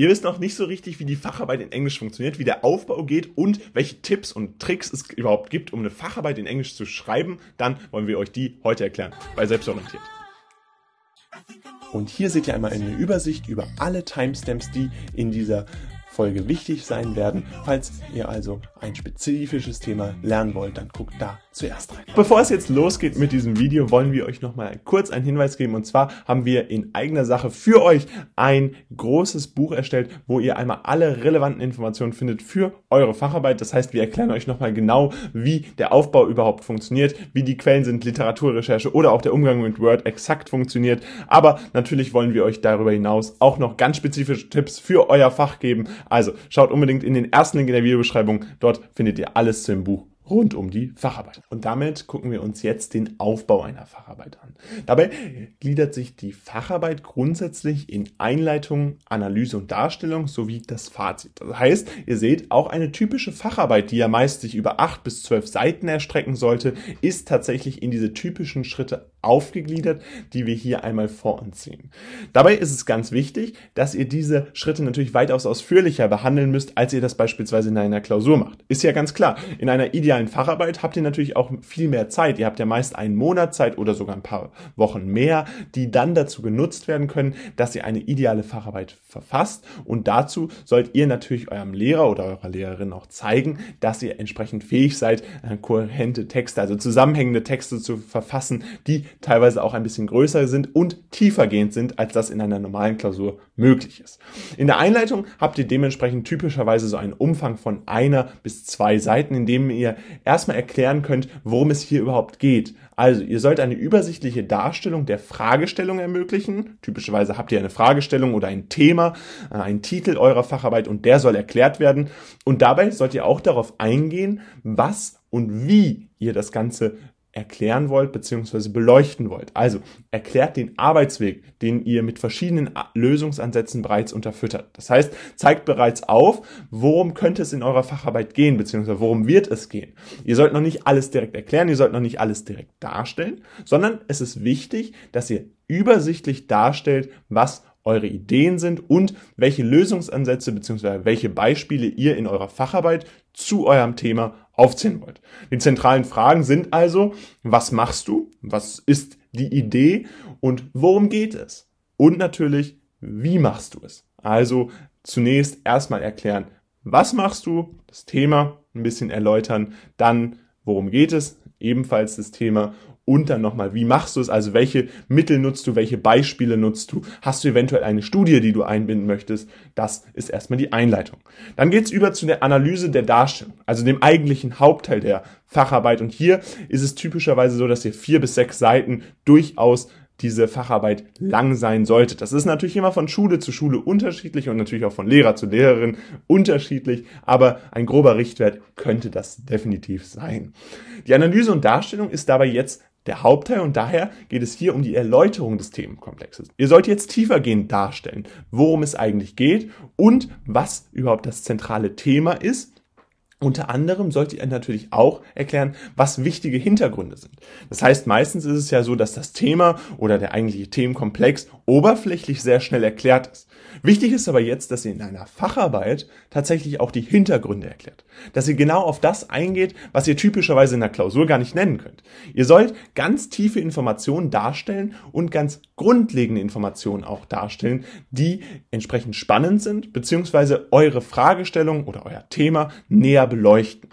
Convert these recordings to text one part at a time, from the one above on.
Ihr wisst noch nicht so richtig, wie die Facharbeit in Englisch funktioniert, wie der Aufbau geht und welche Tipps und Tricks es überhaupt gibt, um eine Facharbeit in Englisch zu schreiben. Dann wollen wir euch die heute erklären bei Selbstorientiert. Und hier seht ihr einmal eine Übersicht über alle Timestamps, die in dieser Folge wichtig sein werden. Falls ihr also ein spezifisches Thema lernen wollt, dann guckt da zuerst rein. Bevor es jetzt losgeht mit diesem Video, wollen wir euch nochmal kurz einen Hinweis geben. Und zwar haben wir in eigener Sache für euch ein großes Buch erstellt, wo ihr einmal alle relevanten Informationen findet für eure Facharbeit. Das heißt, wir erklären euch nochmal genau, wie der Aufbau überhaupt funktioniert, wie die Quellen sind, Literaturrecherche oder auch der Umgang mit Word exakt funktioniert. Aber natürlich wollen wir euch darüber hinaus auch noch ganz spezifische Tipps für euer Fach geben. Also schaut unbedingt in den ersten Link in der Videobeschreibung. Dort findet ihr alles zu dem Buch rund um die Facharbeit. Und damit gucken wir uns jetzt den Aufbau einer Facharbeit an. Dabei gliedert sich die Facharbeit grundsätzlich in Einleitung, Analyse und Darstellung sowie das Fazit. Das heißt, ihr seht, auch eine typische Facharbeit, die ja meist sich über acht bis zwölf Seiten erstrecken sollte, ist tatsächlich in diese typischen Schritte aufgegliedert, die wir hier einmal vor uns sehen. Dabei ist es ganz wichtig, dass ihr diese Schritte natürlich weitaus ausführlicher behandeln müsst, als ihr das beispielsweise in einer Klausur macht. Ist ja ganz klar. In einer idealen Facharbeit habt ihr natürlich auch viel mehr Zeit. Ihr habt ja meist einen Monat Zeit oder sogar ein paar Wochen mehr, die dann dazu genutzt werden können, dass ihr eine ideale Facharbeit verfasst. Und dazu sollt ihr natürlich eurem Lehrer oder eurer Lehrerin auch zeigen, dass ihr entsprechend fähig seid, äh, kohärente Texte, also zusammenhängende Texte zu verfassen, die teilweise auch ein bisschen größer sind und tiefergehend sind, als das in einer normalen Klausur möglich ist. In der Einleitung habt ihr dementsprechend typischerweise so einen Umfang von einer bis zwei Seiten, in dem ihr erstmal erklären könnt, worum es hier überhaupt geht. Also, ihr sollt eine übersichtliche Darstellung der Fragestellung ermöglichen. Typischerweise habt ihr eine Fragestellung oder ein Thema, äh, einen Titel eurer Facharbeit und der soll erklärt werden. Und dabei sollt ihr auch darauf eingehen, was und wie ihr das Ganze erklären wollt bzw. beleuchten wollt. Also erklärt den Arbeitsweg, den ihr mit verschiedenen Lösungsansätzen bereits unterfüttert. Das heißt, zeigt bereits auf, worum könnte es in eurer Facharbeit gehen bzw. worum wird es gehen. Ihr sollt noch nicht alles direkt erklären, ihr sollt noch nicht alles direkt darstellen, sondern es ist wichtig, dass ihr übersichtlich darstellt, was eure Ideen sind und welche Lösungsansätze bzw. welche Beispiele ihr in eurer Facharbeit zu eurem Thema aufzählen wollt. Die zentralen Fragen sind also, was machst du? Was ist die Idee? Und worum geht es? Und natürlich, wie machst du es? Also zunächst erstmal erklären, was machst du? Das Thema ein bisschen erläutern, dann worum geht es? Ebenfalls das Thema und dann nochmal, wie machst du es? Also welche Mittel nutzt du, welche Beispiele nutzt du? Hast du eventuell eine Studie, die du einbinden möchtest? Das ist erstmal die Einleitung. Dann geht's über zu der Analyse der Darstellung, also dem eigentlichen Hauptteil der Facharbeit. Und hier ist es typischerweise so, dass ihr vier bis sechs Seiten durchaus diese Facharbeit lang sein sollte. Das ist natürlich immer von Schule zu Schule unterschiedlich und natürlich auch von Lehrer zu Lehrerin unterschiedlich, aber ein grober Richtwert könnte das definitiv sein. Die Analyse und Darstellung ist dabei jetzt der Hauptteil und daher geht es hier um die Erläuterung des Themenkomplexes. Ihr sollt jetzt tiefergehend darstellen, worum es eigentlich geht und was überhaupt das zentrale Thema ist unter anderem sollte ihr natürlich auch erklären, was wichtige Hintergründe sind. Das heißt, meistens ist es ja so, dass das Thema oder der eigentliche Themenkomplex oberflächlich sehr schnell erklärt ist. Wichtig ist aber jetzt, dass ihr in einer Facharbeit tatsächlich auch die Hintergründe erklärt. Dass ihr genau auf das eingeht, was ihr typischerweise in der Klausur gar nicht nennen könnt. Ihr sollt ganz tiefe Informationen darstellen und ganz grundlegende Informationen auch darstellen, die entsprechend spannend sind, beziehungsweise eure Fragestellung oder euer Thema näher beleuchten.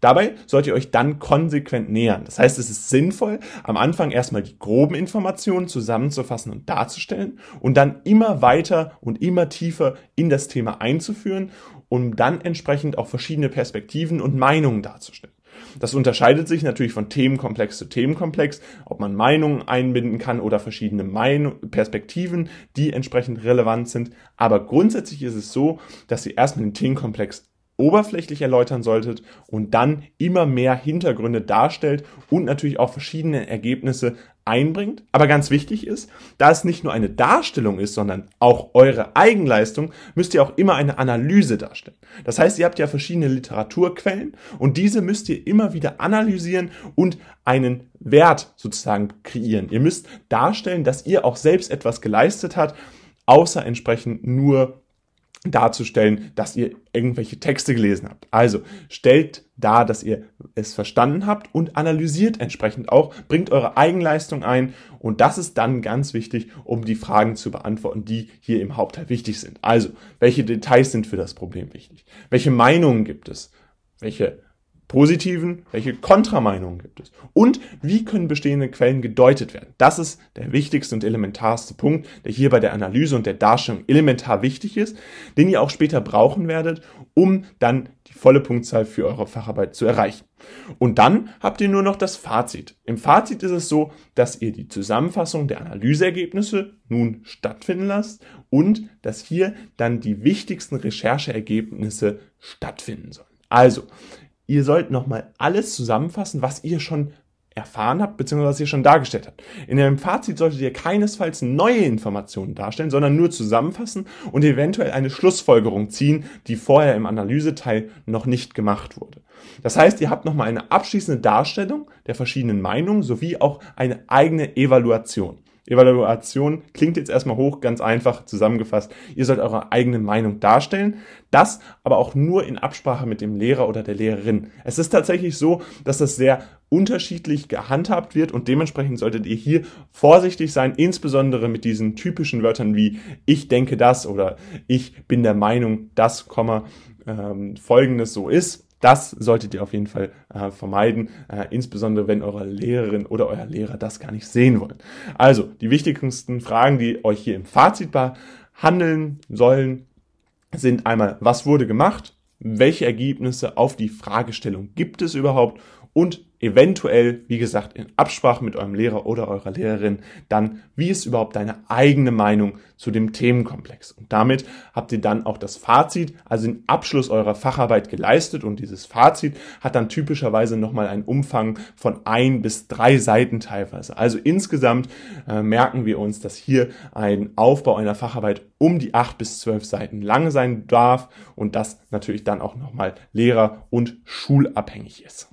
Dabei sollt ihr euch dann konsequent nähern. Das heißt, es ist sinnvoll, am Anfang erstmal die groben Informationen zusammenzufassen und darzustellen und dann immer weiter und immer tiefer in das Thema einzuführen, um dann entsprechend auch verschiedene Perspektiven und Meinungen darzustellen. Das unterscheidet sich natürlich von Themenkomplex zu Themenkomplex, ob man Meinungen einbinden kann oder verschiedene Meinung, Perspektiven, die entsprechend relevant sind. Aber grundsätzlich ist es so, dass ihr erstmal den Themenkomplex oberflächlich erläutern solltet und dann immer mehr Hintergründe darstellt und natürlich auch verschiedene Ergebnisse einbringt. Aber ganz wichtig ist, da es nicht nur eine Darstellung ist, sondern auch eure Eigenleistung, müsst ihr auch immer eine Analyse darstellen. Das heißt, ihr habt ja verschiedene Literaturquellen und diese müsst ihr immer wieder analysieren und einen Wert sozusagen kreieren. Ihr müsst darstellen, dass ihr auch selbst etwas geleistet habt, außer entsprechend nur darzustellen, dass ihr irgendwelche Texte gelesen habt. Also stellt dar, dass ihr es verstanden habt und analysiert entsprechend auch, bringt eure Eigenleistung ein und das ist dann ganz wichtig, um die Fragen zu beantworten, die hier im Hauptteil wichtig sind. Also, welche Details sind für das Problem wichtig? Welche Meinungen gibt es? Welche positiven, welche Kontrameinungen gibt es und wie können bestehende Quellen gedeutet werden. Das ist der wichtigste und elementarste Punkt, der hier bei der Analyse und der Darstellung elementar wichtig ist, den ihr auch später brauchen werdet, um dann die volle Punktzahl für eure Facharbeit zu erreichen. Und dann habt ihr nur noch das Fazit. Im Fazit ist es so, dass ihr die Zusammenfassung der Analyseergebnisse nun stattfinden lasst und dass hier dann die wichtigsten Rechercheergebnisse stattfinden sollen. Also, ihr sollt nochmal alles zusammenfassen, was ihr schon erfahren habt, beziehungsweise was ihr schon dargestellt habt. In einem Fazit solltet ihr keinesfalls neue Informationen darstellen, sondern nur zusammenfassen und eventuell eine Schlussfolgerung ziehen, die vorher im Analyseteil noch nicht gemacht wurde. Das heißt, ihr habt nochmal eine abschließende Darstellung der verschiedenen Meinungen sowie auch eine eigene Evaluation. Evaluation klingt jetzt erstmal hoch, ganz einfach zusammengefasst. Ihr sollt eure eigene Meinung darstellen, das aber auch nur in Absprache mit dem Lehrer oder der Lehrerin. Es ist tatsächlich so, dass das sehr unterschiedlich gehandhabt wird und dementsprechend solltet ihr hier vorsichtig sein, insbesondere mit diesen typischen Wörtern wie ich denke das oder ich bin der Meinung, das, ähm, folgendes so ist das solltet ihr auf jeden Fall äh, vermeiden, äh, insbesondere wenn eure Lehrerin oder euer Lehrer das gar nicht sehen wollen. Also, die wichtigsten Fragen, die euch hier im Fazit behandeln sollen, sind einmal, was wurde gemacht? Welche Ergebnisse auf die Fragestellung gibt es überhaupt? Und eventuell, wie gesagt, in Absprache mit eurem Lehrer oder eurer Lehrerin dann, wie ist überhaupt deine eigene Meinung zu dem Themenkomplex. Und damit habt ihr dann auch das Fazit, also den Abschluss eurer Facharbeit geleistet und dieses Fazit hat dann typischerweise nochmal einen Umfang von ein bis drei Seiten teilweise. Also insgesamt äh, merken wir uns, dass hier ein Aufbau einer Facharbeit um die acht bis zwölf Seiten lang sein darf und das natürlich dann auch nochmal Lehrer- und schulabhängig ist.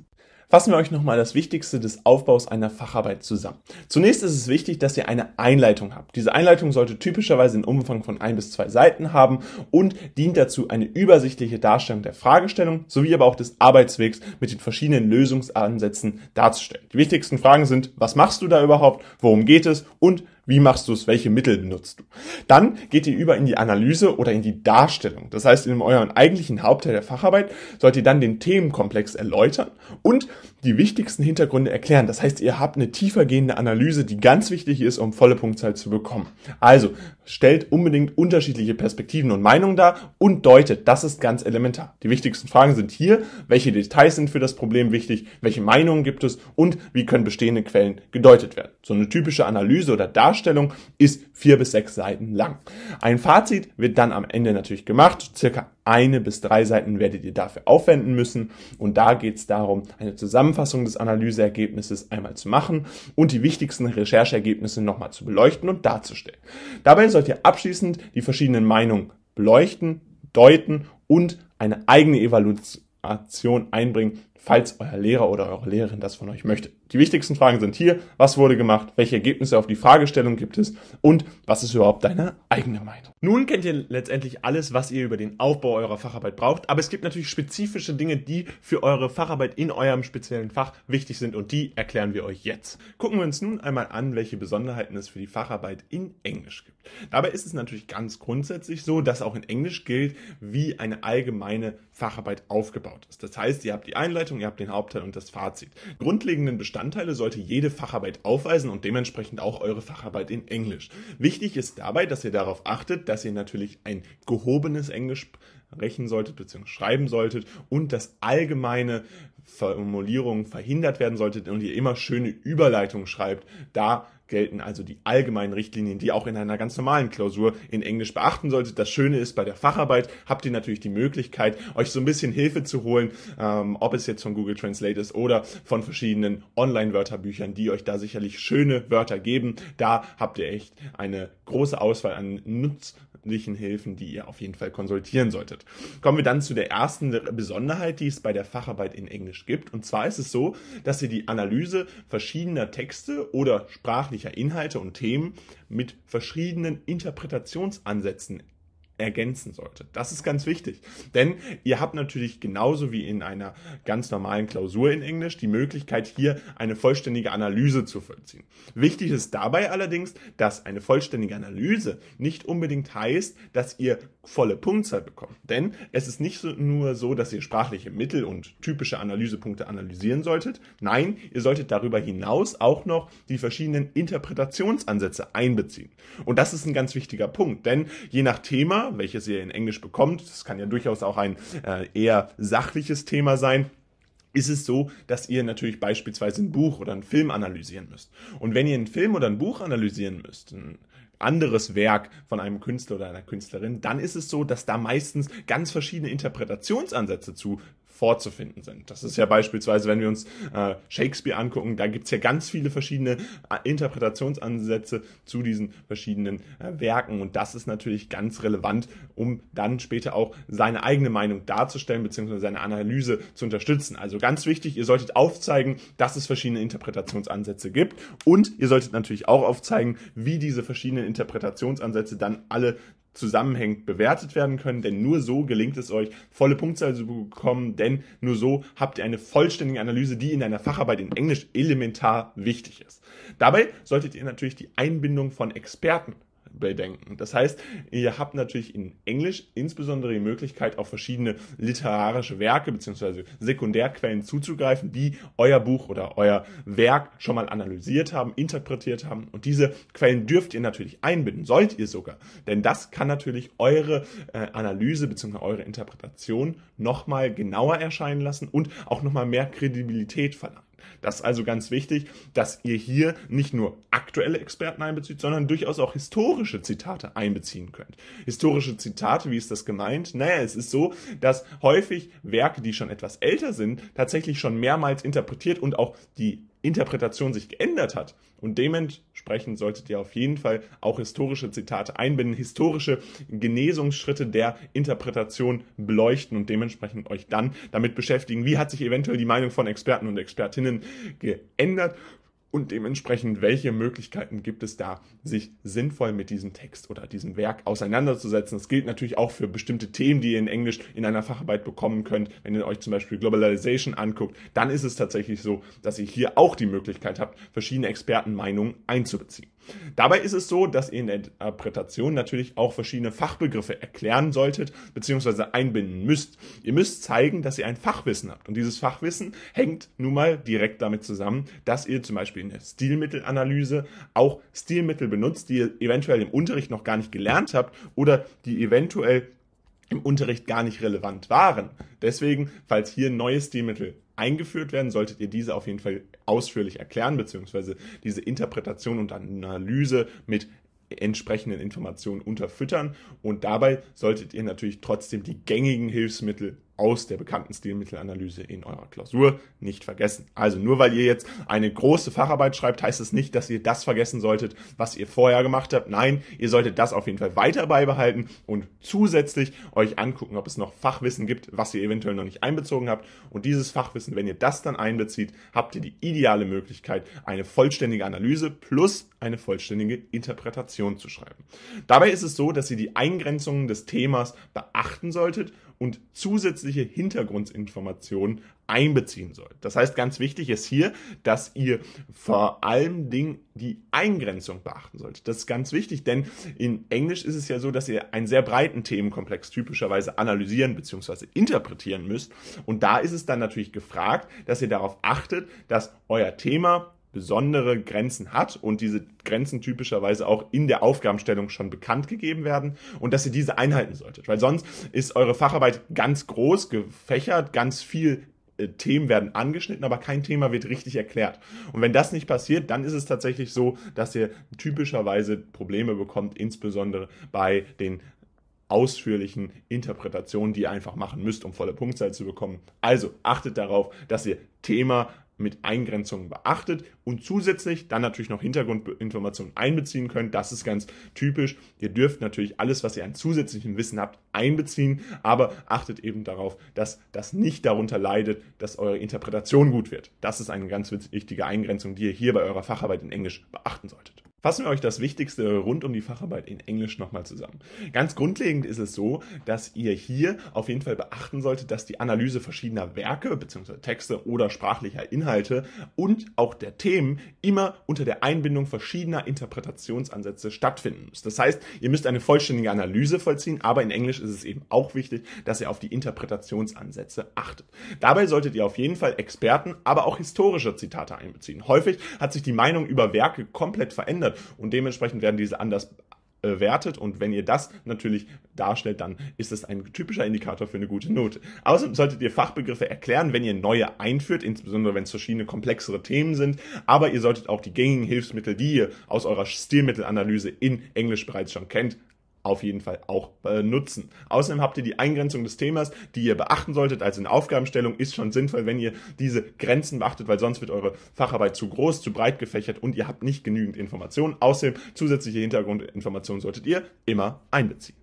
Fassen wir euch nochmal das Wichtigste des Aufbaus einer Facharbeit zusammen. Zunächst ist es wichtig, dass ihr eine Einleitung habt. Diese Einleitung sollte typischerweise einen Umfang von ein bis zwei Seiten haben und dient dazu, eine übersichtliche Darstellung der Fragestellung sowie aber auch des Arbeitswegs mit den verschiedenen Lösungsansätzen darzustellen. Die wichtigsten Fragen sind, was machst du da überhaupt, worum geht es und wie machst du es? Welche Mittel benutzt du? Dann geht ihr über in die Analyse oder in die Darstellung. Das heißt, in eurem eigentlichen Hauptteil der Facharbeit sollt ihr dann den Themenkomplex erläutern und die wichtigsten Hintergründe erklären. Das heißt, ihr habt eine tiefergehende Analyse, die ganz wichtig ist, um volle Punktzahl zu bekommen. Also stellt unbedingt unterschiedliche Perspektiven und Meinungen dar und deutet. Das ist ganz elementar. Die wichtigsten Fragen sind hier, welche Details sind für das Problem wichtig, welche Meinungen gibt es und wie können bestehende Quellen gedeutet werden. So eine typische Analyse oder Darstellung ist vier bis sechs Seiten lang. Ein Fazit wird dann am Ende natürlich gemacht, circa eine bis drei Seiten werdet ihr dafür aufwenden müssen. Und da geht es darum, eine Zusammenfassung des Analyseergebnisses einmal zu machen und die wichtigsten Recherchergebnisse nochmal zu beleuchten und darzustellen. Dabei sollt ihr abschließend die verschiedenen Meinungen beleuchten, deuten und eine eigene Evaluation einbringen, falls euer Lehrer oder eure Lehrerin das von euch möchte. Die wichtigsten Fragen sind hier, was wurde gemacht, welche Ergebnisse auf die Fragestellung gibt es und was ist überhaupt deine eigene Meinung. Nun kennt ihr letztendlich alles, was ihr über den Aufbau eurer Facharbeit braucht, aber es gibt natürlich spezifische Dinge, die für eure Facharbeit in eurem speziellen Fach wichtig sind und die erklären wir euch jetzt. Gucken wir uns nun einmal an, welche Besonderheiten es für die Facharbeit in Englisch gibt. Dabei ist es natürlich ganz grundsätzlich so, dass auch in Englisch gilt, wie eine allgemeine Facharbeit aufgebaut ist. Das heißt, ihr habt die Einleitung, Einleitung, ihr habt den Hauptteil und das Fazit. Grundlegenden Bestandteile sollte jede Facharbeit aufweisen und dementsprechend auch eure Facharbeit in Englisch. Wichtig ist dabei, dass ihr darauf achtet, dass ihr natürlich ein gehobenes Englisch sprechen solltet bzw. schreiben solltet und dass allgemeine Formulierungen verhindert werden solltet und ihr immer schöne Überleitungen schreibt, da gelten also die allgemeinen Richtlinien, die auch in einer ganz normalen Klausur in Englisch beachten solltet. Das Schöne ist, bei der Facharbeit habt ihr natürlich die Möglichkeit, euch so ein bisschen Hilfe zu holen, ähm, ob es jetzt von Google Translate ist oder von verschiedenen Online-Wörterbüchern, die euch da sicherlich schöne Wörter geben. Da habt ihr echt eine große Auswahl an nutz möglichen Hilfen, die ihr auf jeden Fall konsultieren solltet. Kommen wir dann zu der ersten Besonderheit, die es bei der Facharbeit in Englisch gibt. Und zwar ist es so, dass ihr die Analyse verschiedener Texte oder sprachlicher Inhalte und Themen mit verschiedenen Interpretationsansätzen ergänzen sollte. Das ist ganz wichtig, denn ihr habt natürlich genauso wie in einer ganz normalen Klausur in Englisch die Möglichkeit, hier eine vollständige Analyse zu vollziehen. Wichtig ist dabei allerdings, dass eine vollständige Analyse nicht unbedingt heißt, dass ihr volle Punktzahl bekommen. Denn es ist nicht nur so, dass ihr sprachliche Mittel und typische Analysepunkte analysieren solltet. Nein, ihr solltet darüber hinaus auch noch die verschiedenen Interpretationsansätze einbeziehen. Und das ist ein ganz wichtiger Punkt, denn je nach Thema, welches ihr in Englisch bekommt, das kann ja durchaus auch ein äh, eher sachliches Thema sein, ist es so, dass ihr natürlich beispielsweise ein Buch oder einen Film analysieren müsst. Und wenn ihr einen Film oder ein Buch analysieren müsst, ein anderes Werk von einem Künstler oder einer Künstlerin, dann ist es so, dass da meistens ganz verschiedene Interpretationsansätze zu vorzufinden sind. Das ist ja beispielsweise, wenn wir uns äh, Shakespeare angucken, da gibt es ja ganz viele verschiedene äh, Interpretationsansätze zu diesen verschiedenen äh, Werken und das ist natürlich ganz relevant, um dann später auch seine eigene Meinung darzustellen bzw. seine Analyse zu unterstützen. Also ganz wichtig, ihr solltet aufzeigen, dass es verschiedene Interpretationsansätze gibt und ihr solltet natürlich auch aufzeigen, wie diese verschiedenen Interpretationsansätze dann alle zusammenhängend bewertet werden können, denn nur so gelingt es euch, volle Punktzahl zu bekommen, denn nur so habt ihr eine vollständige Analyse, die in einer Facharbeit in Englisch elementar wichtig ist. Dabei solltet ihr natürlich die Einbindung von Experten bedenken. Das heißt, ihr habt natürlich in Englisch insbesondere die Möglichkeit, auf verschiedene literarische Werke bzw. Sekundärquellen zuzugreifen, die euer Buch oder euer Werk schon mal analysiert haben, interpretiert haben. Und diese Quellen dürft ihr natürlich einbinden, sollt ihr sogar. Denn das kann natürlich eure äh, Analyse bzw. eure Interpretation nochmal genauer erscheinen lassen und auch nochmal mehr Kredibilität verlangen. Das ist also ganz wichtig, dass ihr hier nicht nur aktuelle Experten einbezieht, sondern durchaus auch historische Zitate einbeziehen könnt. Historische Zitate, wie ist das gemeint? Naja, es ist so, dass häufig Werke, die schon etwas älter sind, tatsächlich schon mehrmals interpretiert und auch die Interpretation sich geändert hat. Und dementsprechend solltet ihr auf jeden Fall auch historische Zitate einbinden, historische Genesungsschritte der Interpretation beleuchten und dementsprechend euch dann damit beschäftigen, wie hat sich eventuell die Meinung von Experten und Expertinnen geändert und dementsprechend, welche Möglichkeiten gibt es da, sich sinnvoll mit diesem Text oder diesem Werk auseinanderzusetzen. Das gilt natürlich auch für bestimmte Themen, die ihr in Englisch in einer Facharbeit bekommen könnt. Wenn ihr euch zum Beispiel Globalization anguckt, dann ist es tatsächlich so, dass ihr hier auch die Möglichkeit habt, verschiedene Expertenmeinungen einzubeziehen. Dabei ist es so, dass ihr in der Interpretation natürlich auch verschiedene Fachbegriffe erklären solltet bzw. einbinden müsst. Ihr müsst zeigen, dass ihr ein Fachwissen habt. Und dieses Fachwissen hängt nun mal direkt damit zusammen, dass ihr zum Beispiel in der Stilmittelanalyse auch Stilmittel benutzt, die ihr eventuell im Unterricht noch gar nicht gelernt habt oder die eventuell im Unterricht gar nicht relevant waren. Deswegen, falls hier neue Stilmittel eingeführt werden, solltet ihr diese auf jeden Fall ausführlich erklären, beziehungsweise diese Interpretation und Analyse mit entsprechenden Informationen unterfüttern. Und dabei solltet ihr natürlich trotzdem die gängigen Hilfsmittel aus der bekannten Stilmittelanalyse in eurer Klausur nicht vergessen. Also nur weil ihr jetzt eine große Facharbeit schreibt, heißt es nicht, dass ihr das vergessen solltet, was ihr vorher gemacht habt. Nein, ihr solltet das auf jeden Fall weiter beibehalten und zusätzlich euch angucken, ob es noch Fachwissen gibt, was ihr eventuell noch nicht einbezogen habt. Und dieses Fachwissen, wenn ihr das dann einbezieht, habt ihr die ideale Möglichkeit, eine vollständige Analyse plus eine vollständige Interpretation zu schreiben. Dabei ist es so, dass ihr die Eingrenzungen des Themas beachten solltet und zusätzliche Hintergrundinformationen einbeziehen soll. Das heißt, ganz wichtig ist hier, dass ihr vor allem Dingen die Eingrenzung beachten sollt. Das ist ganz wichtig, denn in Englisch ist es ja so, dass ihr einen sehr breiten Themenkomplex typischerweise analysieren bzw. interpretieren müsst. Und da ist es dann natürlich gefragt, dass ihr darauf achtet, dass euer Thema besondere Grenzen hat und diese Grenzen typischerweise auch in der Aufgabenstellung schon bekannt gegeben werden und dass ihr diese einhalten solltet. Weil sonst ist eure Facharbeit ganz groß gefächert, ganz viel äh, Themen werden angeschnitten, aber kein Thema wird richtig erklärt. Und wenn das nicht passiert, dann ist es tatsächlich so, dass ihr typischerweise Probleme bekommt, insbesondere bei den ausführlichen Interpretationen, die ihr einfach machen müsst, um volle Punktzahl zu bekommen. Also achtet darauf, dass ihr Thema mit Eingrenzungen beachtet und zusätzlich dann natürlich noch Hintergrundinformationen einbeziehen könnt. Das ist ganz typisch. Ihr dürft natürlich alles, was ihr an zusätzlichem Wissen habt, einbeziehen, aber achtet eben darauf, dass das nicht darunter leidet, dass eure Interpretation gut wird. Das ist eine ganz wichtige Eingrenzung, die ihr hier bei eurer Facharbeit in Englisch beachten solltet. Fassen wir euch das Wichtigste rund um die Facharbeit in Englisch nochmal zusammen. Ganz grundlegend ist es so, dass ihr hier auf jeden Fall beachten solltet, dass die Analyse verschiedener Werke bzw. Texte oder sprachlicher Inhalte und auch der Themen immer unter der Einbindung verschiedener Interpretationsansätze stattfinden muss. Das heißt, ihr müsst eine vollständige Analyse vollziehen, aber in Englisch ist es eben auch wichtig, dass ihr auf die Interpretationsansätze achtet. Dabei solltet ihr auf jeden Fall Experten, aber auch historische Zitate einbeziehen. Häufig hat sich die Meinung über Werke komplett verändert und dementsprechend werden diese anders bewertet äh, und wenn ihr das natürlich darstellt, dann ist das ein typischer Indikator für eine gute Note. Außerdem solltet ihr Fachbegriffe erklären, wenn ihr neue einführt, insbesondere wenn es verschiedene komplexere Themen sind, aber ihr solltet auch die gängigen Hilfsmittel, die ihr aus eurer Stilmittelanalyse in Englisch bereits schon kennt, auf jeden Fall auch benutzen. Äh, Außerdem habt ihr die Eingrenzung des Themas, die ihr beachten solltet. Also in Aufgabenstellung ist schon sinnvoll, wenn ihr diese Grenzen beachtet, weil sonst wird eure Facharbeit zu groß, zu breit gefächert und ihr habt nicht genügend Informationen. Außerdem zusätzliche Hintergrundinformationen solltet ihr immer einbeziehen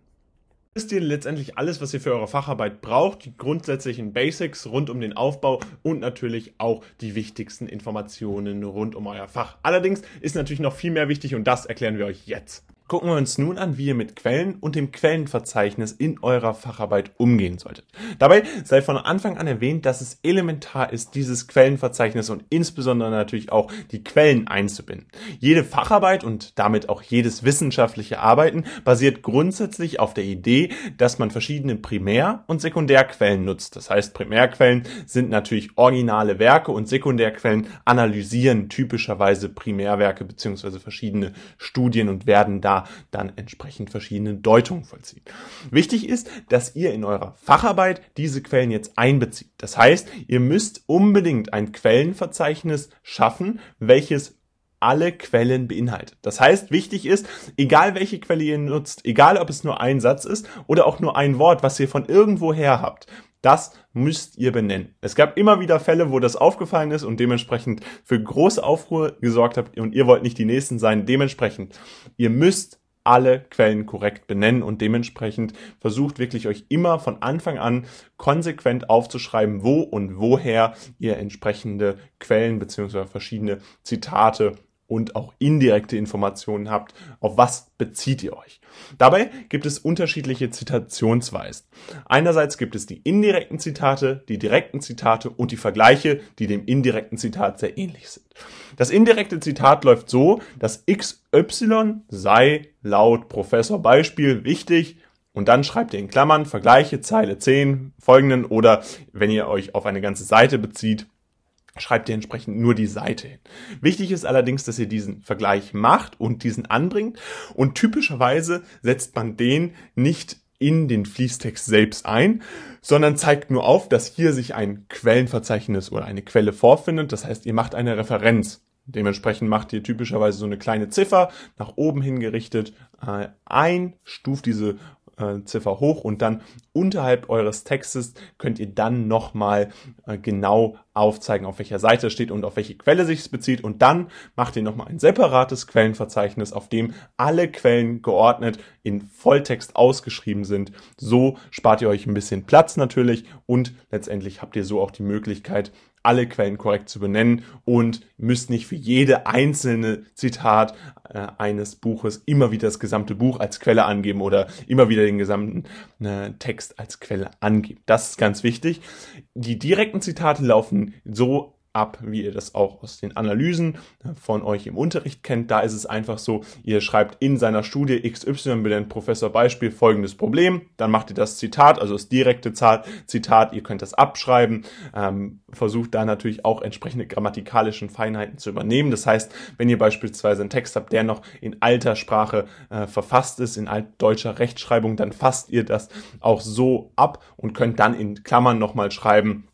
ist ihr letztendlich alles, was ihr für eure Facharbeit braucht, die grundsätzlichen Basics rund um den Aufbau und natürlich auch die wichtigsten Informationen rund um euer Fach. Allerdings ist natürlich noch viel mehr wichtig und das erklären wir euch jetzt gucken wir uns nun an, wie ihr mit Quellen und dem Quellenverzeichnis in eurer Facharbeit umgehen solltet. Dabei sei von Anfang an erwähnt, dass es elementar ist, dieses Quellenverzeichnis und insbesondere natürlich auch die Quellen einzubinden. Jede Facharbeit und damit auch jedes wissenschaftliche Arbeiten basiert grundsätzlich auf der Idee, dass man verschiedene Primär- und Sekundärquellen nutzt. Das heißt, Primärquellen sind natürlich originale Werke und Sekundärquellen analysieren typischerweise Primärwerke bzw. verschiedene Studien und werden da dann entsprechend verschiedene Deutungen vollziehen. Wichtig ist, dass ihr in eurer Facharbeit diese Quellen jetzt einbezieht. Das heißt, ihr müsst unbedingt ein Quellenverzeichnis schaffen, welches alle Quellen beinhaltet. Das heißt, wichtig ist, egal welche Quelle ihr nutzt, egal ob es nur ein Satz ist oder auch nur ein Wort, was ihr von irgendwoher habt, das müsst ihr benennen. Es gab immer wieder Fälle, wo das aufgefallen ist und dementsprechend für große Aufruhr gesorgt habt und ihr wollt nicht die Nächsten sein. Dementsprechend, ihr müsst alle Quellen korrekt benennen und dementsprechend versucht wirklich euch immer von Anfang an konsequent aufzuschreiben, wo und woher ihr entsprechende Quellen beziehungsweise verschiedene Zitate und auch indirekte Informationen habt, auf was bezieht ihr euch. Dabei gibt es unterschiedliche Zitationsweisen. Einerseits gibt es die indirekten Zitate, die direkten Zitate und die Vergleiche, die dem indirekten Zitat sehr ähnlich sind. Das indirekte Zitat läuft so, dass XY sei laut Professor Beispiel wichtig, und dann schreibt ihr in Klammern Vergleiche Zeile 10 folgenden oder wenn ihr euch auf eine ganze Seite bezieht, schreibt ihr entsprechend nur die Seite hin. Wichtig ist allerdings, dass ihr diesen Vergleich macht und diesen anbringt und typischerweise setzt man den nicht in den Fließtext selbst ein, sondern zeigt nur auf, dass hier sich ein Quellenverzeichnis oder eine Quelle vorfindet. Das heißt, ihr macht eine Referenz. Dementsprechend macht ihr typischerweise so eine kleine Ziffer nach oben hingerichtet äh, ein, stuft diese äh, Ziffer hoch und dann unterhalb eures Textes könnt ihr dann nochmal äh, genau aufzeigen, auf welcher Seite es steht und auf welche Quelle sich es bezieht und dann macht ihr nochmal ein separates Quellenverzeichnis, auf dem alle Quellen geordnet in Volltext ausgeschrieben sind. So spart ihr euch ein bisschen Platz natürlich und letztendlich habt ihr so auch die Möglichkeit, alle Quellen korrekt zu benennen und müsst nicht für jede einzelne Zitat äh, eines Buches immer wieder das gesamte Buch als Quelle angeben oder immer wieder den gesamten äh, Text als Quelle angeben. Das ist ganz wichtig. Die direkten Zitate laufen so ab, wie ihr das auch aus den Analysen von euch im Unterricht kennt. Da ist es einfach so, ihr schreibt in seiner Studie XY benennt Professor Beispiel folgendes Problem, dann macht ihr das Zitat, also das direkte Zitat, ihr könnt das abschreiben, ähm, versucht da natürlich auch entsprechende grammatikalischen Feinheiten zu übernehmen. Das heißt, wenn ihr beispielsweise einen Text habt, der noch in alter Sprache äh, verfasst ist, in altdeutscher Rechtschreibung, dann fasst ihr das auch so ab und könnt dann in Klammern nochmal schreiben,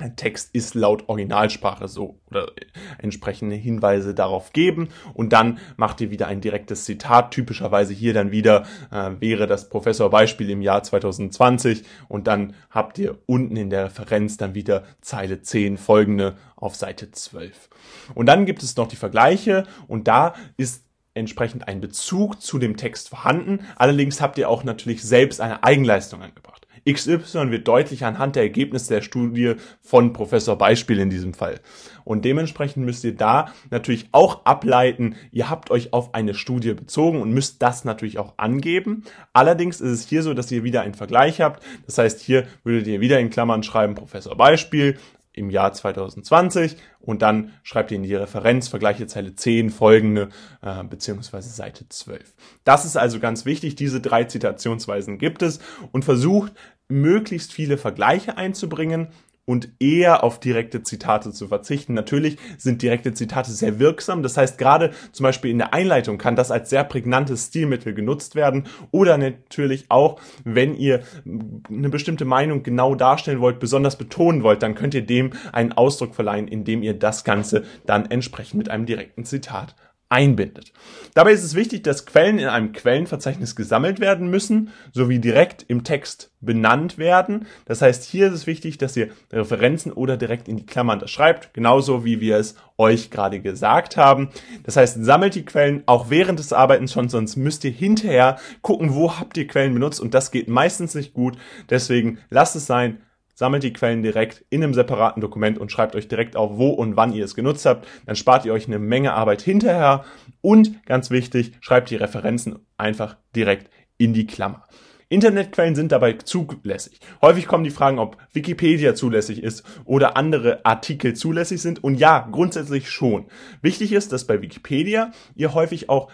ein Text ist laut Originalsprache so oder entsprechende Hinweise darauf geben und dann macht ihr wieder ein direktes Zitat. Typischerweise hier dann wieder äh, wäre das Professorbeispiel im Jahr 2020 und dann habt ihr unten in der Referenz dann wieder Zeile 10 folgende auf Seite 12. Und dann gibt es noch die Vergleiche und da ist entsprechend ein Bezug zu dem Text vorhanden. Allerdings habt ihr auch natürlich selbst eine Eigenleistung angebracht. XY wird deutlich anhand der Ergebnisse der Studie von Professor Beispiel in diesem Fall. Und dementsprechend müsst ihr da natürlich auch ableiten, ihr habt euch auf eine Studie bezogen und müsst das natürlich auch angeben. Allerdings ist es hier so, dass ihr wieder einen Vergleich habt. Das heißt, hier würdet ihr wieder in Klammern schreiben Professor Beispiel im Jahr 2020 und dann schreibt ihr in die Referenz, vergleiche Zeile 10 folgende äh, beziehungsweise Seite 12. Das ist also ganz wichtig, diese drei Zitationsweisen gibt es und versucht möglichst viele Vergleiche einzubringen und eher auf direkte Zitate zu verzichten. Natürlich sind direkte Zitate sehr wirksam. Das heißt, gerade zum Beispiel in der Einleitung kann das als sehr prägnantes Stilmittel genutzt werden. Oder natürlich auch, wenn ihr eine bestimmte Meinung genau darstellen wollt, besonders betonen wollt, dann könnt ihr dem einen Ausdruck verleihen, indem ihr das Ganze dann entsprechend mit einem direkten Zitat einbindet. Dabei ist es wichtig, dass Quellen in einem Quellenverzeichnis gesammelt werden müssen, sowie direkt im Text benannt werden. Das heißt, hier ist es wichtig, dass ihr Referenzen oder direkt in die Klammern das schreibt, genauso wie wir es euch gerade gesagt haben. Das heißt, sammelt die Quellen auch während des Arbeitens schon, sonst müsst ihr hinterher gucken, wo habt ihr Quellen benutzt und das geht meistens nicht gut. Deswegen lasst es sein, sammelt die Quellen direkt in einem separaten Dokument und schreibt euch direkt auf, wo und wann ihr es genutzt habt. Dann spart ihr euch eine Menge Arbeit hinterher und ganz wichtig, schreibt die Referenzen einfach direkt in die Klammer. Internetquellen sind dabei zulässig. Häufig kommen die Fragen, ob Wikipedia zulässig ist oder andere Artikel zulässig sind. Und ja, grundsätzlich schon. Wichtig ist, dass bei Wikipedia ihr häufig auch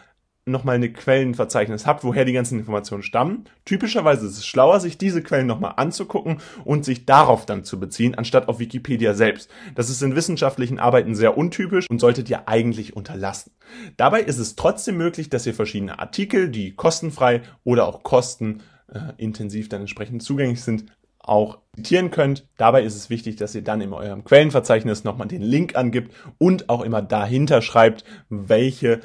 nochmal eine Quellenverzeichnis habt, woher die ganzen Informationen stammen. Typischerweise ist es schlauer, sich diese Quellen nochmal anzugucken und sich darauf dann zu beziehen, anstatt auf Wikipedia selbst. Das ist in wissenschaftlichen Arbeiten sehr untypisch und solltet ihr eigentlich unterlassen. Dabei ist es trotzdem möglich, dass ihr verschiedene Artikel, die kostenfrei oder auch kostenintensiv äh, dann entsprechend zugänglich sind, auch zitieren könnt. Dabei ist es wichtig, dass ihr dann in eurem Quellenverzeichnis nochmal den Link angibt und auch immer dahinter schreibt, welche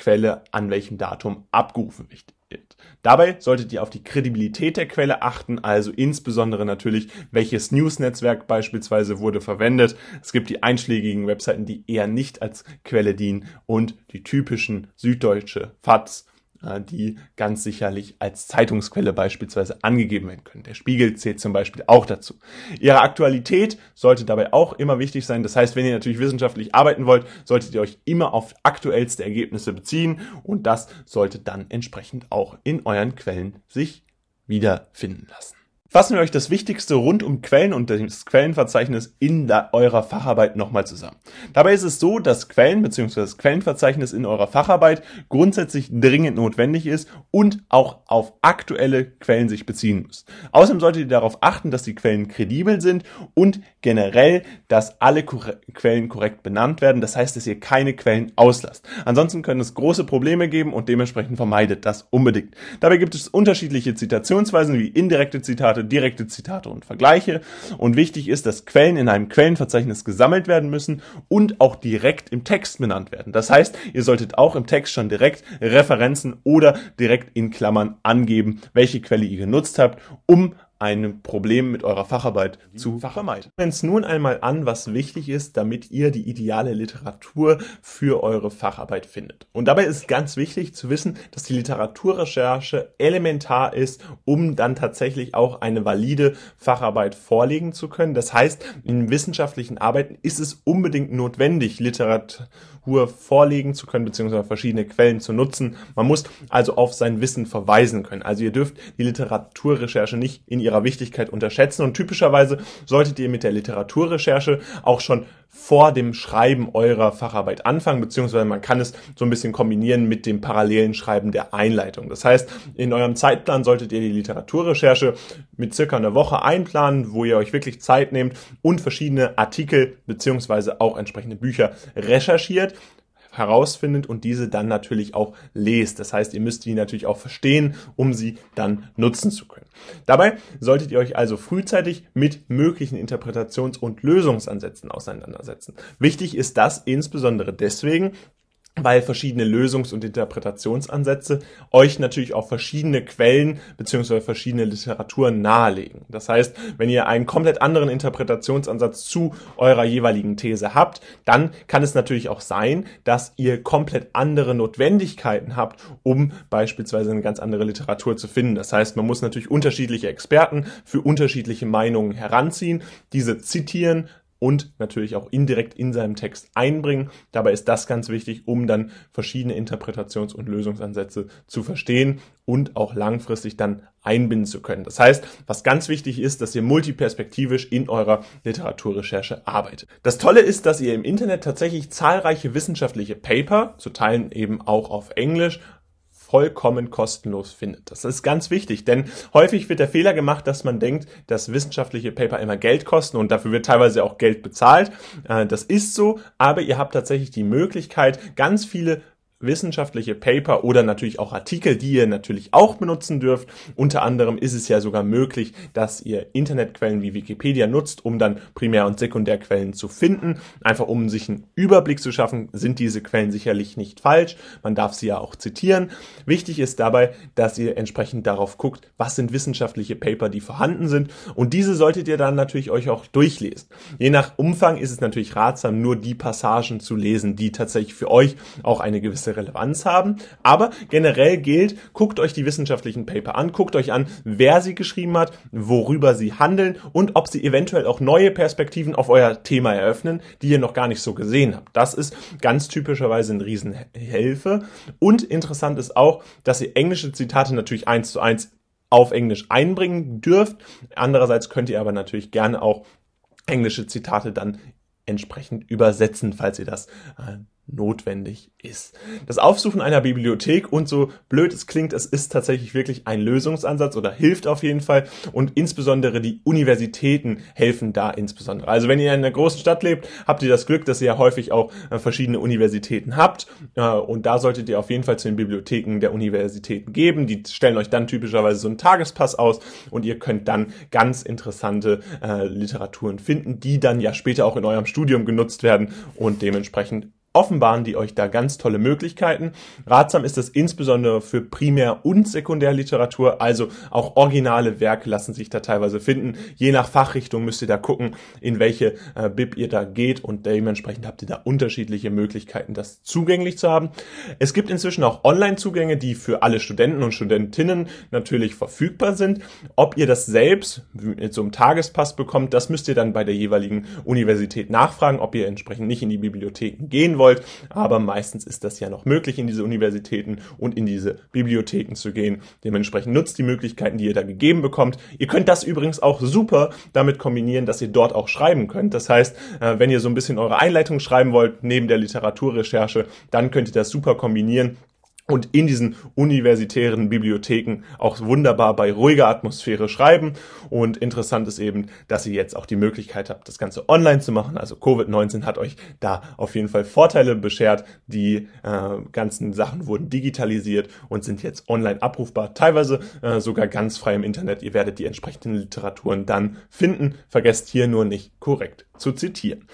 Quelle an welchem Datum abgerufen wird. Dabei solltet ihr auf die Kredibilität der Quelle achten, also insbesondere natürlich, welches Newsnetzwerk beispielsweise wurde verwendet. Es gibt die einschlägigen Webseiten, die eher nicht als Quelle dienen und die typischen süddeutsche FATS äh, die ganz sicherlich als Zeitungsquelle beispielsweise angegeben werden können. Der Spiegel zählt zum Beispiel auch dazu. Ihre Aktualität sollte dabei auch immer wichtig sein. Das heißt, wenn ihr natürlich wissenschaftlich arbeiten wollt, solltet ihr euch immer auf aktuellste Ergebnisse beziehen und das sollte dann entsprechend auch in euren Quellen sich wiederfinden lassen. Fassen wir euch das Wichtigste rund um Quellen und das Quellenverzeichnis in eurer Facharbeit nochmal zusammen. Dabei ist es so, dass Quellen bzw. das Quellenverzeichnis in eurer Facharbeit grundsätzlich dringend notwendig ist und auch auf aktuelle Quellen sich beziehen muss. Außerdem solltet ihr darauf achten, dass die Quellen kredibel sind und generell, dass alle Kur Quellen korrekt benannt werden. Das heißt, dass ihr keine Quellen auslasst. Ansonsten können es große Probleme geben und dementsprechend vermeidet das unbedingt. Dabei gibt es unterschiedliche Zitationsweisen wie indirekte Zitate, Zitate, direkte Zitate und Vergleiche. Und wichtig ist, dass Quellen in einem Quellenverzeichnis gesammelt werden müssen und auch direkt im Text benannt werden. Das heißt, ihr solltet auch im Text schon direkt Referenzen oder direkt in Klammern angeben, welche Quelle ihr genutzt habt, um ein Problem mit eurer Facharbeit zu vermeiden. Wenn es nun einmal an, was wichtig ist, damit ihr die ideale Literatur für eure Facharbeit findet. Und dabei ist ganz wichtig zu wissen, dass die Literaturrecherche elementar ist, um dann tatsächlich auch eine valide Facharbeit vorlegen zu können. Das heißt, in wissenschaftlichen Arbeiten ist es unbedingt notwendig, Literatur Figur vorlegen zu können, beziehungsweise verschiedene Quellen zu nutzen. Man muss also auf sein Wissen verweisen können. Also ihr dürft die Literaturrecherche nicht in ihrer Wichtigkeit unterschätzen und typischerweise solltet ihr mit der Literaturrecherche auch schon vor dem Schreiben eurer Facharbeit anfangen, beziehungsweise man kann es so ein bisschen kombinieren mit dem parallelen Schreiben der Einleitung. Das heißt, in eurem Zeitplan solltet ihr die Literaturrecherche mit circa einer Woche einplanen, wo ihr euch wirklich Zeit nehmt und verschiedene Artikel beziehungsweise auch entsprechende Bücher recherchiert herausfindet und diese dann natürlich auch lest. Das heißt, ihr müsst die natürlich auch verstehen, um sie dann nutzen zu können. Dabei solltet ihr euch also frühzeitig mit möglichen Interpretations- und Lösungsansätzen auseinandersetzen. Wichtig ist das insbesondere deswegen, weil verschiedene Lösungs- und Interpretationsansätze euch natürlich auch verschiedene Quellen beziehungsweise verschiedene Literaturen nahelegen. Das heißt, wenn ihr einen komplett anderen Interpretationsansatz zu eurer jeweiligen These habt, dann kann es natürlich auch sein, dass ihr komplett andere Notwendigkeiten habt, um beispielsweise eine ganz andere Literatur zu finden. Das heißt, man muss natürlich unterschiedliche Experten für unterschiedliche Meinungen heranziehen, diese zitieren, und natürlich auch indirekt in seinem Text einbringen. Dabei ist das ganz wichtig, um dann verschiedene Interpretations- und Lösungsansätze zu verstehen und auch langfristig dann einbinden zu können. Das heißt, was ganz wichtig ist, dass ihr multiperspektivisch in eurer Literaturrecherche arbeitet. Das Tolle ist, dass ihr im Internet tatsächlich zahlreiche wissenschaftliche Paper, zu Teilen eben auch auf Englisch, vollkommen kostenlos findet. Das ist ganz wichtig, denn häufig wird der Fehler gemacht, dass man denkt, dass wissenschaftliche Paper immer Geld kosten und dafür wird teilweise auch Geld bezahlt. Äh, das ist so, aber ihr habt tatsächlich die Möglichkeit, ganz viele wissenschaftliche Paper oder natürlich auch Artikel, die ihr natürlich auch benutzen dürft. Unter anderem ist es ja sogar möglich, dass ihr Internetquellen wie Wikipedia nutzt, um dann Primär- und Sekundärquellen zu finden. Einfach um sich einen Überblick zu schaffen, sind diese Quellen sicherlich nicht falsch. Man darf sie ja auch zitieren. Wichtig ist dabei, dass ihr entsprechend darauf guckt, was sind wissenschaftliche Paper, die vorhanden sind. Und diese solltet ihr dann natürlich euch auch durchlesen. Je nach Umfang ist es natürlich ratsam, nur die Passagen zu lesen, die tatsächlich für euch auch eine gewisse gewisse Relevanz haben. Aber generell gilt, guckt euch die wissenschaftlichen Paper an, guckt euch an, wer sie geschrieben hat, worüber sie handeln und ob sie eventuell auch neue Perspektiven auf euer Thema eröffnen, die ihr noch gar nicht so gesehen habt. Das ist ganz typischerweise eine Riesenhilfe. Und interessant ist auch, dass ihr englische Zitate natürlich eins zu eins auf Englisch einbringen dürft. Andererseits könnt ihr aber natürlich gerne auch englische Zitate dann entsprechend übersetzen, falls ihr das äh, notwendig ist. Das Aufsuchen einer Bibliothek und so blöd es klingt, es ist tatsächlich wirklich ein Lösungsansatz oder hilft auf jeden Fall und insbesondere die Universitäten helfen da insbesondere. Also wenn ihr in einer großen Stadt lebt, habt ihr das Glück, dass ihr ja häufig auch äh, verschiedene Universitäten habt äh, und da solltet ihr auf jeden Fall zu den Bibliotheken der Universitäten geben. Die stellen euch dann typischerweise so einen Tagespass aus und ihr könnt dann ganz interessante äh, Literaturen finden, die dann ja später auch in eurem Studium genutzt werden und dementsprechend offenbaren die euch da ganz tolle Möglichkeiten. Ratsam ist das insbesondere für Primär- und Sekundärliteratur, also auch originale Werke lassen sich da teilweise finden. Je nach Fachrichtung müsst ihr da gucken, in welche äh, Bib ihr da geht und dementsprechend habt ihr da unterschiedliche Möglichkeiten, das zugänglich zu haben. Es gibt inzwischen auch Online-Zugänge, die für alle Studenten und Studentinnen natürlich verfügbar sind. Ob ihr das selbst mit so einem Tagespass bekommt, das müsst ihr dann bei der jeweiligen Universität nachfragen, ob ihr entsprechend nicht in die Bibliotheken gehen wollt. Aber meistens ist das ja noch möglich, in diese Universitäten und in diese Bibliotheken zu gehen. Dementsprechend nutzt die Möglichkeiten, die ihr da gegeben bekommt. Ihr könnt das übrigens auch super damit kombinieren, dass ihr dort auch schreiben könnt. Das heißt, äh, wenn ihr so ein bisschen eure Einleitung schreiben wollt, neben der Literaturrecherche, dann könnt ihr das super kombinieren und in diesen universitären Bibliotheken auch wunderbar bei ruhiger Atmosphäre schreiben. Und interessant ist eben, dass ihr jetzt auch die Möglichkeit habt, das Ganze online zu machen. Also Covid-19 hat euch da auf jeden Fall Vorteile beschert. Die äh, ganzen Sachen wurden digitalisiert und sind jetzt online abrufbar, teilweise äh, sogar ganz frei im Internet. Ihr werdet die entsprechenden Literaturen dann finden. Vergesst hier nur nicht korrekt zu zitieren.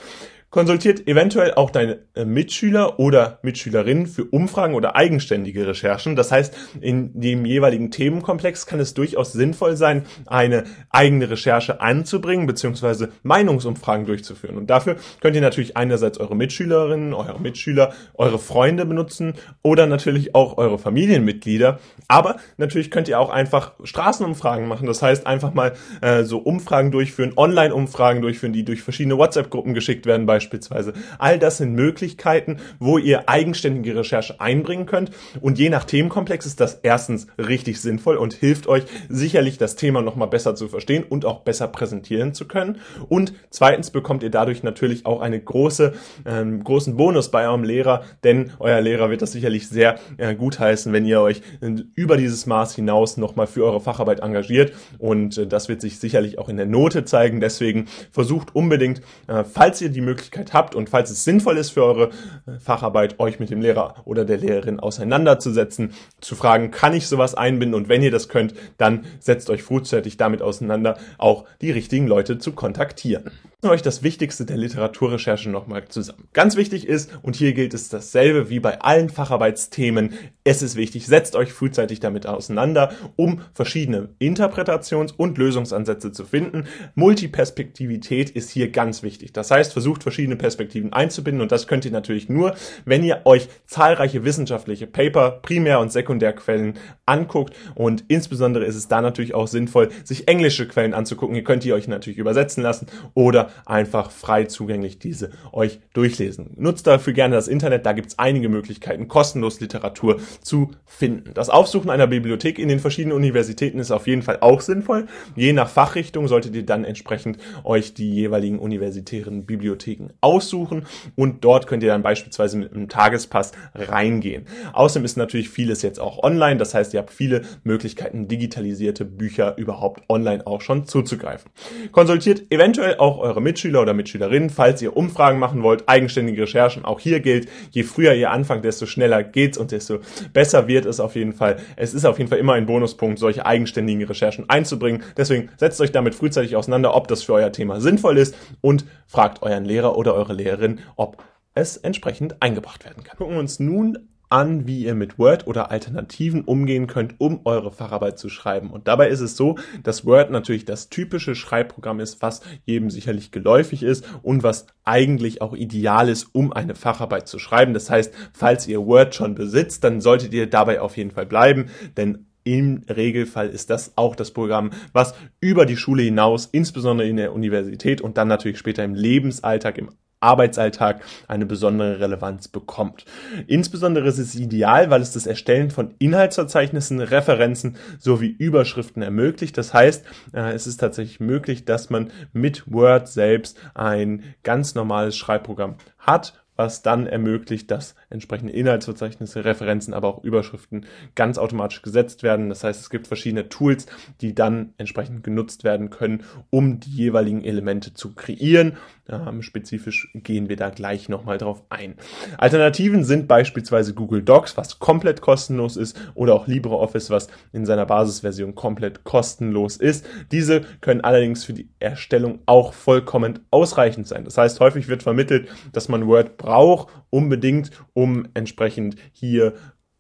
Konsultiert eventuell auch deine äh, Mitschüler oder Mitschülerinnen für Umfragen oder eigenständige Recherchen. Das heißt, in dem jeweiligen Themenkomplex kann es durchaus sinnvoll sein, eine eigene Recherche anzubringen bzw. Meinungsumfragen durchzuführen. Und dafür könnt ihr natürlich einerseits eure Mitschülerinnen, eure Mitschüler, eure Freunde benutzen oder natürlich auch eure Familienmitglieder. Aber natürlich könnt ihr auch einfach Straßenumfragen machen. Das heißt, einfach mal äh, so Umfragen durchführen, Online-Umfragen durchführen, die durch verschiedene WhatsApp-Gruppen geschickt werden beispielsweise. All das sind Möglichkeiten, wo ihr eigenständige Recherche einbringen könnt. Und je nach Themenkomplex ist das erstens richtig sinnvoll und hilft euch sicherlich das Thema nochmal besser zu verstehen und auch besser präsentieren zu können. Und zweitens bekommt ihr dadurch natürlich auch einen große, ähm, großen Bonus bei eurem Lehrer, denn euer Lehrer wird das sicherlich sehr äh, gut heißen, wenn ihr euch äh, über dieses Maß hinaus nochmal für eure Facharbeit engagiert. Und äh, das wird sich sicherlich auch in der Note zeigen. Deswegen versucht unbedingt, äh, falls ihr die Möglichkeit Möglichkeit habt und falls es sinnvoll ist für eure äh, Facharbeit, euch mit dem Lehrer oder der Lehrerin auseinanderzusetzen, zu fragen, kann ich sowas einbinden und wenn ihr das könnt, dann setzt euch frühzeitig damit auseinander, auch die richtigen Leute zu kontaktieren fassen euch das Wichtigste der Literaturrecherche nochmal zusammen. Ganz wichtig ist, und hier gilt es dasselbe wie bei allen Facharbeitsthemen, es ist wichtig, setzt euch frühzeitig damit auseinander, um verschiedene Interpretations- und Lösungsansätze zu finden. Multiperspektivität ist hier ganz wichtig. Das heißt, versucht verschiedene Perspektiven einzubinden und das könnt ihr natürlich nur, wenn ihr euch zahlreiche wissenschaftliche Paper, Primär- und Sekundärquellen anguckt und insbesondere ist es da natürlich auch sinnvoll, sich englische Quellen anzugucken. Ihr könnt die euch natürlich übersetzen lassen oder einfach frei zugänglich diese euch durchlesen. Nutzt dafür gerne das Internet, da gibt's einige Möglichkeiten, kostenlos Literatur zu finden. Das Aufsuchen einer Bibliothek in den verschiedenen Universitäten ist auf jeden Fall auch sinnvoll. Je nach Fachrichtung solltet ihr dann entsprechend euch die jeweiligen universitären Bibliotheken aussuchen und dort könnt ihr dann beispielsweise mit einem Tagespass reingehen. Außerdem ist natürlich vieles jetzt auch online, das heißt, ihr habt viele Möglichkeiten, digitalisierte Bücher überhaupt online auch schon zuzugreifen. Konsultiert eventuell auch eure Mitschüler oder Mitschülerinnen, falls ihr Umfragen machen wollt, eigenständige Recherchen. Auch hier gilt, je früher ihr anfangt, desto schneller geht's und desto besser wird es auf jeden Fall. Es ist auf jeden Fall immer ein Bonuspunkt, solche eigenständigen Recherchen einzubringen. Deswegen setzt euch damit frühzeitig auseinander, ob das für euer Thema sinnvoll ist und fragt euren Lehrer oder eure Lehrerin, ob es entsprechend eingebracht werden kann. Gucken wir uns nun an, wie ihr mit Word oder Alternativen umgehen könnt, um eure Facharbeit zu schreiben. Und dabei ist es so, dass Word natürlich das typische Schreibprogramm ist, was jedem sicherlich geläufig ist und was eigentlich auch ideal ist, um eine Facharbeit zu schreiben. Das heißt, falls ihr Word schon besitzt, dann solltet ihr dabei auf jeden Fall bleiben, denn im Regelfall ist das auch das Programm, was über die Schule hinaus, insbesondere in der Universität und dann natürlich später im Lebensalltag, im Arbeitsalltag eine besondere Relevanz bekommt. Insbesondere ist es ideal, weil es das Erstellen von Inhaltsverzeichnissen, Referenzen sowie Überschriften ermöglicht. Das heißt, äh, es ist tatsächlich möglich, dass man mit Word selbst ein ganz normales Schreibprogramm hat, was dann ermöglicht, dass entsprechende Inhaltsverzeichnisse, Referenzen, aber auch Überschriften ganz automatisch gesetzt werden. Das heißt, es gibt verschiedene Tools, die dann entsprechend genutzt werden können, um die jeweiligen Elemente zu kreieren. Ähm, spezifisch gehen wir da gleich nochmal drauf ein. Alternativen sind beispielsweise Google Docs, was komplett kostenlos ist, oder auch LibreOffice, was in seiner Basisversion komplett kostenlos ist. Diese können allerdings für die Erstellung auch vollkommen ausreichend sein. Das heißt, häufig wird vermittelt, dass man Word braucht, unbedingt, um entsprechend hier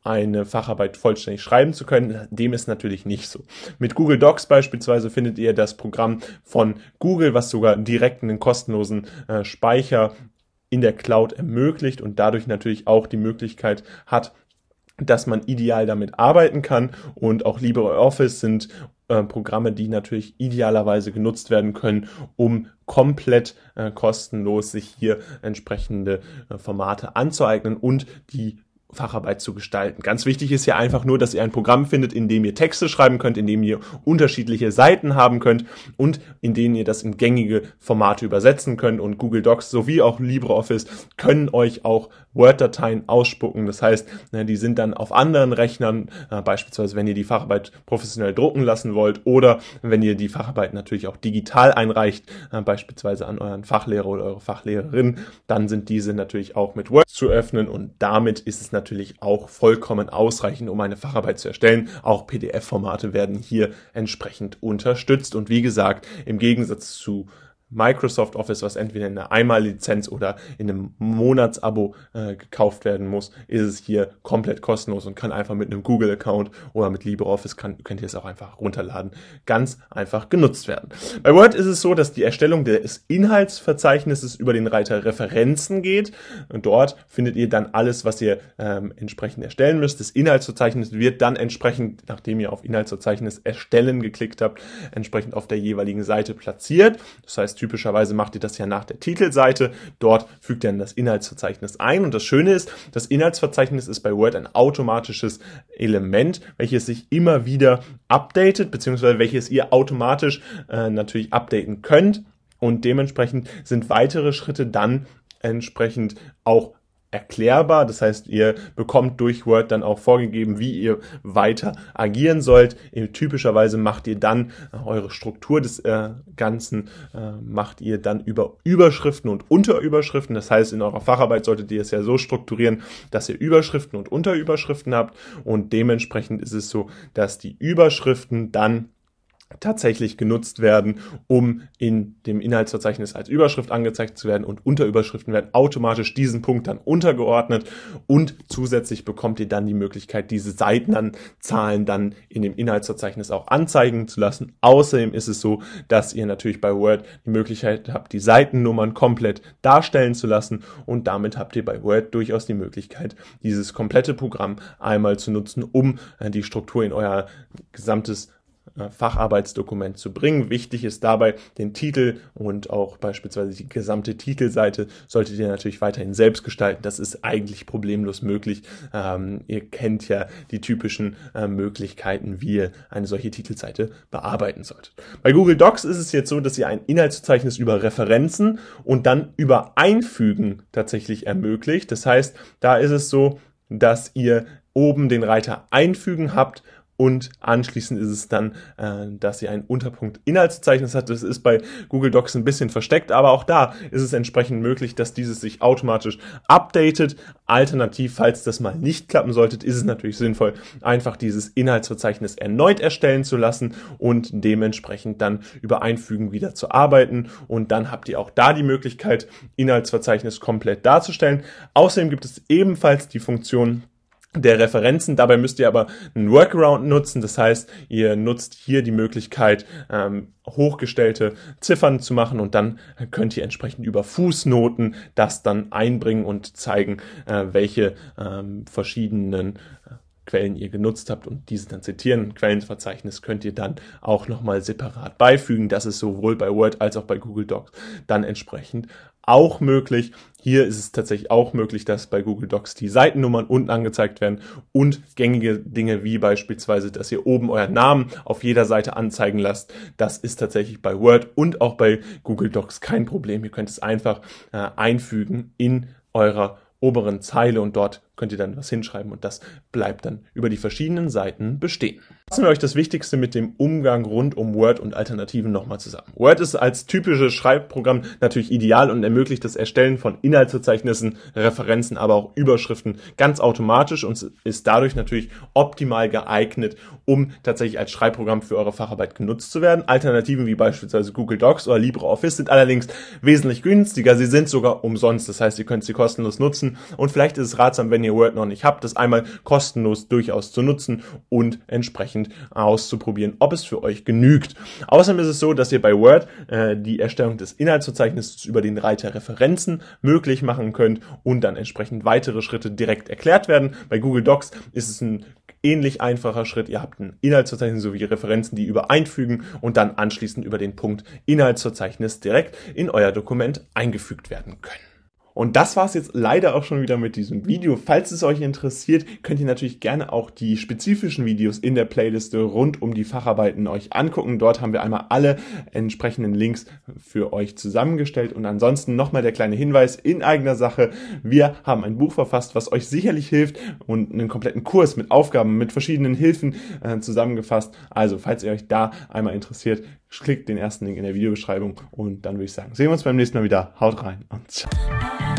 eine Facharbeit vollständig schreiben zu können. Dem ist natürlich nicht so. Mit Google Docs beispielsweise findet ihr das Programm von Google, was sogar direkt einen kostenlosen äh, Speicher in der Cloud ermöglicht und dadurch natürlich auch die Möglichkeit hat, dass man ideal damit arbeiten kann und auch LibreOffice sind äh, Programme, die natürlich idealerweise genutzt werden können, um komplett äh, kostenlos sich hier entsprechende äh, Formate anzueignen und die Facharbeit zu gestalten. Ganz wichtig ist ja einfach nur, dass ihr ein Programm findet, in dem ihr Texte schreiben könnt, in dem ihr unterschiedliche Seiten haben könnt und in denen ihr das in gängige Formate übersetzen könnt. Und Google Docs sowie auch LibreOffice können euch auch Word-Dateien ausspucken. Das heißt, ne, die sind dann auf anderen Rechnern, beispielsweise wenn ihr die Facharbeit professionell drucken lassen wollt oder wenn ihr die Facharbeit natürlich auch digital einreicht, beispielsweise an euren Fachlehrer oder eure Fachlehrerin, dann sind diese natürlich auch mit Word zu öffnen und damit ist es natürlich auch vollkommen ausreichend, um eine Facharbeit zu erstellen. Auch PDF-Formate werden hier entsprechend unterstützt und wie gesagt, im Gegensatz zu Microsoft Office, was entweder in einer Einmallizenz oder in einem Monatsabo äh, gekauft werden muss, ist es hier komplett kostenlos und kann einfach mit einem Google-Account oder mit LibreOffice kann, könnt ihr es auch einfach runterladen, ganz einfach genutzt werden. Bei Word ist es so, dass die Erstellung des Inhaltsverzeichnisses über den Reiter Referenzen geht und dort findet ihr dann alles, was ihr ähm, entsprechend erstellen müsst. Das Inhaltsverzeichnis wird dann entsprechend, nachdem ihr auf Inhaltsverzeichnis erstellen geklickt habt, entsprechend auf der jeweiligen Seite platziert. Das heißt, typischerweise macht ihr das ja nach der Titelseite. Dort fügt ihr dann das Inhaltsverzeichnis ein. Und das Schöne ist, das Inhaltsverzeichnis ist bei Word ein automatisches Element, welches sich immer wieder updatet, beziehungsweise welches ihr automatisch äh, natürlich updaten könnt. Und dementsprechend sind weitere Schritte dann entsprechend auch erklärbar. Das heißt, ihr bekommt durch Word dann auch vorgegeben, wie ihr weiter agieren sollt. Ihr, typischerweise macht ihr dann äh, eure Struktur des äh, Ganzen, äh, macht ihr dann über Überschriften und Unterüberschriften. Das heißt, in eurer Facharbeit solltet ihr es ja so strukturieren, dass ihr Überschriften und Unterüberschriften habt. Und dementsprechend ist es so, dass die Überschriften dann tatsächlich genutzt werden, um in dem Inhaltsverzeichnis als Überschrift angezeigt zu werden und Unterüberschriften werden automatisch diesem Punkt dann untergeordnet und zusätzlich bekommt ihr dann die Möglichkeit, diese Seitenanzahlen dann in dem Inhaltsverzeichnis auch anzeigen zu lassen. Außerdem ist es so, dass ihr natürlich bei Word die Möglichkeit habt, die Seitennummern komplett darstellen zu lassen und damit habt ihr bei Word durchaus die Möglichkeit, dieses komplette Programm einmal zu nutzen, um äh, die Struktur in euer gesamtes äh, Facharbeitsdokument zu bringen. Wichtig ist dabei, den Titel und auch beispielsweise die gesamte Titelseite solltet ihr natürlich weiterhin selbst gestalten. Das ist eigentlich problemlos möglich. Ähm, ihr kennt ja die typischen äh, Möglichkeiten, wie ihr eine solche Titelseite bearbeiten solltet. Bei Google Docs ist es jetzt so, dass ihr ein Inhaltsverzeichnis über Referenzen und dann über Einfügen tatsächlich ermöglicht. Das heißt, da ist es so, dass ihr oben den Reiter Einfügen habt, und anschließend ist es dann, äh, dass ihr einen Unterpunkt Inhaltsverzeichnis hat. Das ist bei Google Docs ein bisschen versteckt, aber auch da ist es entsprechend möglich, dass dieses sich automatisch updatet. Alternativ, falls das mal nicht klappen sollte, ist es natürlich sinnvoll, einfach dieses Inhaltsverzeichnis erneut erstellen zu lassen und dementsprechend dann über Einfügen wieder zu arbeiten. Und dann habt ihr auch da die Möglichkeit, Inhaltsverzeichnis komplett darzustellen. Außerdem gibt es ebenfalls die Funktion, der Referenzen. Dabei müsst ihr aber einen Workaround nutzen. Das heißt, ihr nutzt hier die Möglichkeit, ähm, hochgestellte Ziffern zu machen und dann könnt ihr entsprechend über Fußnoten das dann einbringen und zeigen, äh, welche ähm, verschiedenen äh, Quellen ihr genutzt habt und diese dann zitieren. Quellenverzeichnis könnt ihr dann auch nochmal separat beifügen. Das ist sowohl bei Word als auch bei Google Docs dann entsprechend auch möglich. Hier ist es tatsächlich auch möglich, dass bei Google Docs die Seitennummern unten angezeigt werden und gängige Dinge wie beispielsweise, dass ihr oben euren Namen auf jeder Seite anzeigen lasst. Das ist tatsächlich bei Word und auch bei Google Docs kein Problem. Ihr könnt es einfach äh, einfügen in eurer oberen Zeile und dort könnt ihr dann was hinschreiben und das bleibt dann über die verschiedenen Seiten bestehen. Fassen wir euch das Wichtigste mit dem Umgang rund um Word und Alternativen nochmal zusammen. Word ist als typisches Schreibprogramm natürlich ideal und ermöglicht das Erstellen von Inhaltsverzeichnissen, Referenzen, aber auch Überschriften ganz automatisch und ist dadurch natürlich optimal geeignet, um tatsächlich als Schreibprogramm für eure Facharbeit genutzt zu werden. Alternativen wie beispielsweise Google Docs oder LibreOffice sind allerdings wesentlich günstiger. Sie sind sogar umsonst. Das heißt, ihr könnt sie kostenlos nutzen und vielleicht ist es ratsam, wenn ihr ihr Word noch nicht habt, das einmal kostenlos durchaus zu nutzen und entsprechend auszuprobieren, ob es für euch genügt. Außerdem ist es so, dass ihr bei Word äh, die Erstellung des Inhaltsverzeichnisses über den Reiter Referenzen möglich machen könnt und dann entsprechend weitere Schritte direkt erklärt werden. Bei Google Docs ist es ein ähnlich einfacher Schritt. Ihr habt ein Inhaltsverzeichnis sowie Referenzen, die übereinfügen und dann anschließend über den Punkt Inhaltsverzeichnis direkt in euer Dokument eingefügt werden können. Und das war's jetzt leider auch schon wieder mit diesem Video. Falls es euch interessiert, könnt ihr natürlich gerne auch die spezifischen Videos in der Playliste rund um die Facharbeiten euch angucken. Dort haben wir einmal alle entsprechenden Links für euch zusammengestellt. Und ansonsten nochmal der kleine Hinweis in eigener Sache. Wir haben ein Buch verfasst, was euch sicherlich hilft und einen kompletten Kurs mit Aufgaben, mit verschiedenen Hilfen äh, zusammengefasst. Also, falls ihr euch da einmal interessiert, Klickt den ersten Link in der Videobeschreibung und dann würde ich sagen, sehen wir uns beim nächsten Mal wieder. Haut rein und ciao.